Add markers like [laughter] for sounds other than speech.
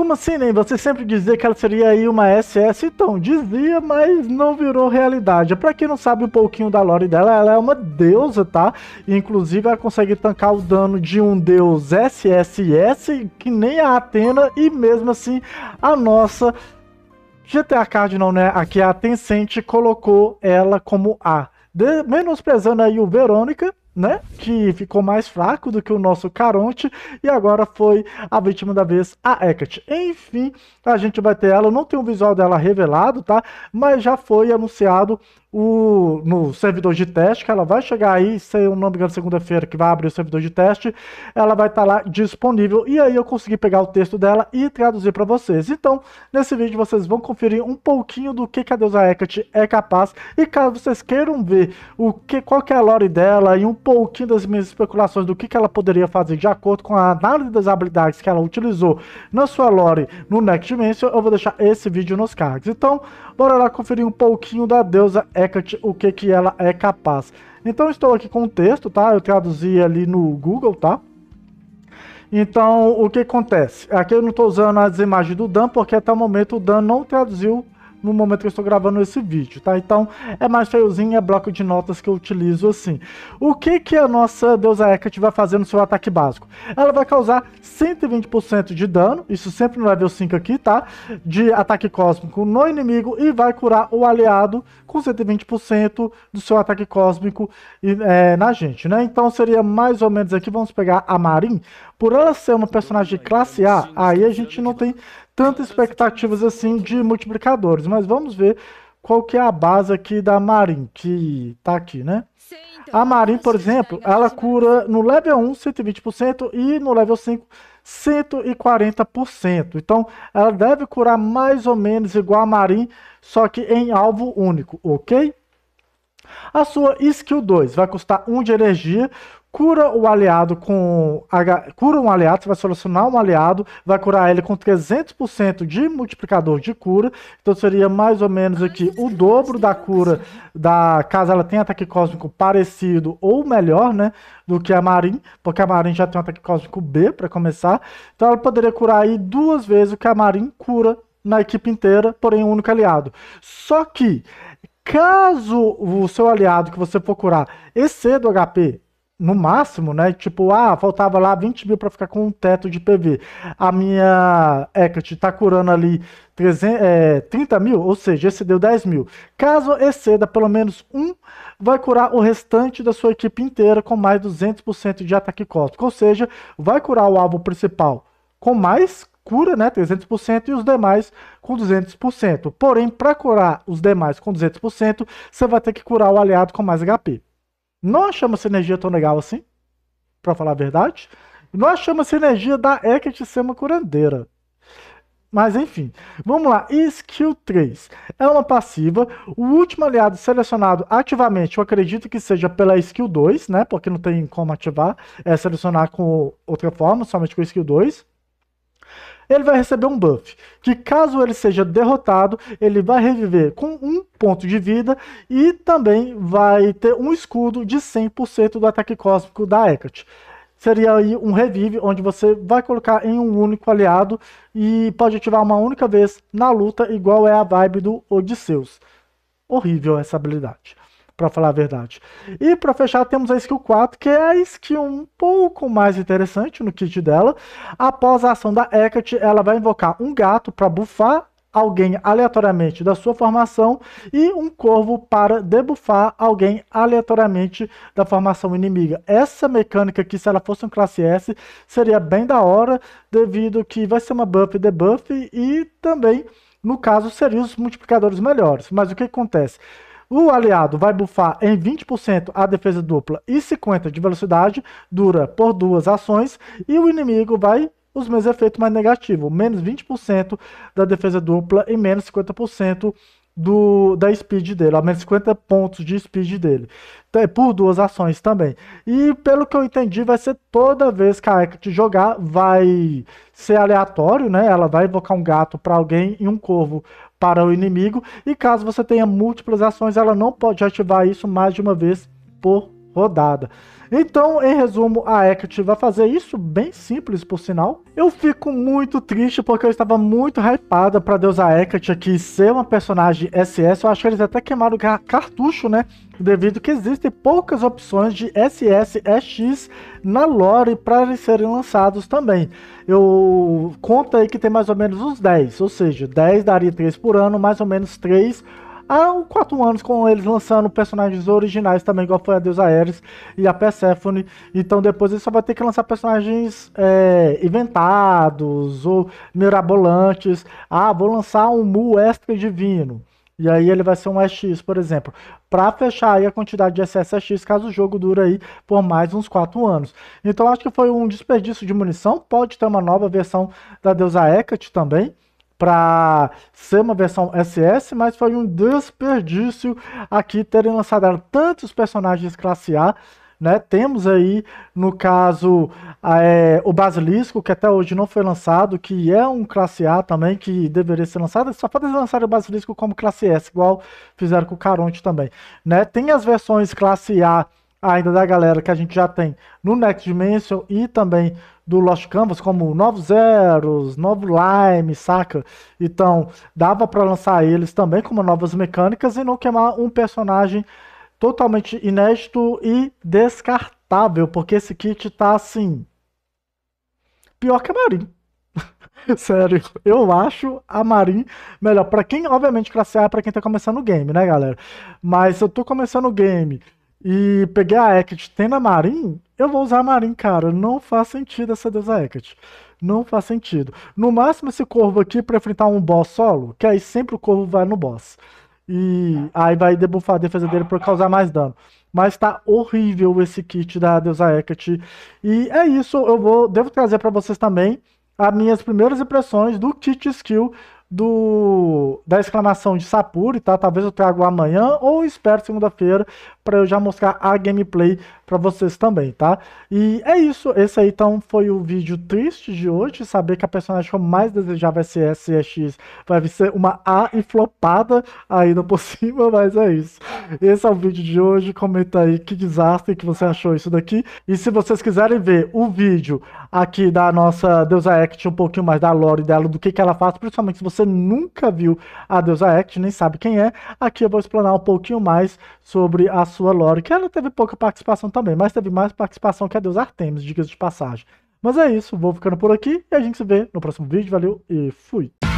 Como assim, nem Você sempre dizia que ela seria aí uma SS, então dizia, mas não virou realidade. Para quem não sabe um pouquinho da lore dela, ela é uma deusa, tá? Inclusive ela consegue tancar o dano de um deus SSS que nem a Atena e mesmo assim a nossa GTA Card não, né? Aqui a Tencent colocou ela como A. De, menosprezando aí o Verônica, né? Que ficou mais fraco do que o nosso Caronte e agora foi a vítima da vez, a Hecate. Enfim, a gente vai ter ela, não tem o visual dela revelado, tá? Mas já foi anunciado o, no servidor de teste, que ela vai chegar aí, se eu não me engano, segunda-feira que vai abrir o servidor de teste, ela vai estar tá lá disponível. E aí eu consegui pegar o texto dela e traduzir para vocês. Então, nesse vídeo vocês vão conferir um pouquinho do que, que a deusa Hecate é capaz. E caso vocês queiram ver o que, qual que é a lore dela e um pouquinho das minhas especulações do que, que ela poderia fazer de acordo com a análise das habilidades que ela utilizou na sua lore no Next Dimension, eu vou deixar esse vídeo nos cards. Então, bora lá conferir um pouquinho da deusa Hecate Hecate é o que, que ela é capaz. Então estou aqui com o texto, tá? Eu traduzi ali no Google, tá? Então, o que acontece? Aqui eu não estou usando as imagens do Dan, porque até o momento o Dan não traduziu no momento que eu estou gravando esse vídeo, tá? Então é mais feiozinho, é bloco de notas que eu utilizo assim. O que que a nossa deusa Hecate vai fazer no seu ataque básico? Ela vai causar 120% de dano, isso sempre no level 5 aqui, tá? De ataque cósmico no inimigo e vai curar o aliado com 120% do seu ataque cósmico é, na gente, né? Então seria mais ou menos aqui, vamos pegar a Marin. Por ela ser uma personagem classe A, aí a gente não tem tantas expectativas assim de multiplicadores, mas vamos ver qual que é a base aqui da Marin, que tá aqui, né? Então, a Marin, por exemplo, ela cura no level 1 120% e no level 5 140%. Então, ela deve curar mais ou menos igual a Marin, só que em alvo único, ok? A sua skill 2 vai custar 1 de energia, cura o aliado com cura um aliado, você vai solucionar um aliado, vai curar ele com 300% de multiplicador de cura. Então seria mais ou menos aqui o dobro da cura da caso ela tenha ataque cósmico parecido ou melhor, né, do que a Marin, porque a Marin já tem um ataque cósmico B para começar. Então ela poderia curar aí duas vezes o que a Marin cura na equipe inteira, porém um único aliado. Só que caso o seu aliado que você for curar exceda o HP no máximo, né? Tipo, ah, faltava lá 20 mil para ficar com um teto de PV. A minha equity tá curando ali 300, é, 30 mil, ou seja, esse deu 10 mil. Caso exceda pelo menos um, vai curar o restante da sua equipe inteira com mais 200% de ataque cósmico. Ou seja, vai curar o alvo principal com mais cura, né, 300% e os demais com 200%. Porém, para curar os demais com 200%, você vai ter que curar o aliado com mais HP. Não achamos essa energia tão legal assim, para falar a verdade. Não achamos essa energia da Hecate ser uma curandeira. Mas enfim, vamos lá. Skill 3 é uma passiva. O último aliado selecionado ativamente, eu acredito que seja pela skill 2, né? Porque não tem como ativar, é selecionar com outra forma, somente com skill 2 ele vai receber um buff, que caso ele seja derrotado, ele vai reviver com um ponto de vida e também vai ter um escudo de 100% do ataque cósmico da Hecate seria aí um revive, onde você vai colocar em um único aliado e pode ativar uma única vez na luta, igual é a vibe do Odisseus. Horrível essa habilidade para falar a verdade. E para fechar, temos a skill 4, que é a skill um pouco mais interessante no kit dela. Após a ação da Hecate, ela vai invocar um gato para bufar alguém aleatoriamente da sua formação e um corvo para debufar alguém aleatoriamente da formação inimiga. Essa mecânica aqui, se ela fosse um classe S, seria bem da hora, devido que vai ser uma buff e debuff e também, no caso, seriam os multiplicadores melhores. Mas o que acontece? O aliado vai bufar em 20% a defesa dupla e 50% de velocidade, dura por duas ações, e o inimigo vai os mesmos efeitos, mais negativo, menos 20% da defesa dupla e menos 50% do, da speed dele, a menos 50 pontos de speed dele, então, é por duas ações também. E pelo que eu entendi, vai ser toda vez que a Hecate jogar, vai ser aleatório, né? Ela vai invocar um gato para alguém e um corvo para o inimigo. E caso você tenha múltiplas ações, ela não pode ativar isso mais de uma vez por rodada. Então, em resumo, a Equity vai fazer isso bem simples, por sinal. Eu fico muito triste porque eu estava muito hypada para Deus a Equity aqui ser uma personagem SS. Eu acho que eles até queimaram cartucho, né? Devido que existem poucas opções de SS, EX na lore para eles serem lançados também. Eu conto aí que tem mais ou menos uns 10, ou seja, 10 daria 3 por ano, mais ou menos 3 há quatro anos com eles lançando personagens originais também, igual foi a Deusa Ares e a Persephone. Então depois eles só vai ter que lançar personagens é, inventados ou mirabolantes. Ah, vou lançar um Mu extra divino. E aí ele vai ser um SX, por exemplo. Para fechar aí a quantidade de SSX, é caso o jogo dure aí por mais uns 4 anos. Então acho que foi um desperdício de munição. Pode ter uma nova versão da deusa Hecate também para ser uma versão SS, mas foi um desperdício aqui terem lançado tantos personagens classe A. Né? Temos aí, no caso, é, o Basilisco, que até hoje não foi lançado, que é um classe A também, que deveria ser lançado. Só podem lançar o Basilisco como classe S, igual fizeram com o Caronte também. Né? Tem as versões classe A ainda da galera que a gente já tem no Next Dimension e também do Lost Canvas, como Novos Zeros, Novo Lime, saca? Então, dava para lançar eles também como novas mecânicas e não queimar um personagem totalmente inédito e descartável, porque esse kit tá assim. Pior que a Marin. [laughs] Sério, eu acho a Marin melhor. Para quem, obviamente, classe A é para quem tá começando o game, né, galera? Mas eu tô começando o game e peguei a Hecate tendo a Marin, eu vou usar a Marin, cara. Não faz sentido essa deusa Hecate. Não faz sentido. No máximo, esse corvo aqui pra enfrentar um boss solo, que aí sempre o corvo vai no boss. E aí vai debufar a defesa dele pra causar mais dano. Mas tá horrível esse kit da deusa Hecate. E é isso, eu vou, devo trazer para vocês também as minhas primeiras impressões do kit skill do da exclamação de Sapuri, tá? Talvez eu trago amanhã ou espero segunda-feira para eu já mostrar a gameplay para vocês também, tá? E é isso, esse aí então foi o vídeo triste de hoje, saber que a personagem que eu mais desejava é SSX vai ser uma A e flopada ainda por [laughs] cima, mas é isso. Esse é o vídeo de hoje. Comenta aí que desastre que você achou isso daqui. E se vocês quiserem ver o vídeo aqui da nossa Deusa Act, um pouquinho mais da lore dela, do que, que ela faz, principalmente se você nunca viu a Deusa Act, nem sabe quem é, aqui eu vou explanar um pouquinho mais sobre a sua lore, que ela teve pouca participação também, mas teve mais participação que a Deusa Artemis, dicas de passagem. Mas é isso, vou ficando por aqui e a gente se vê no próximo vídeo. Valeu e fui!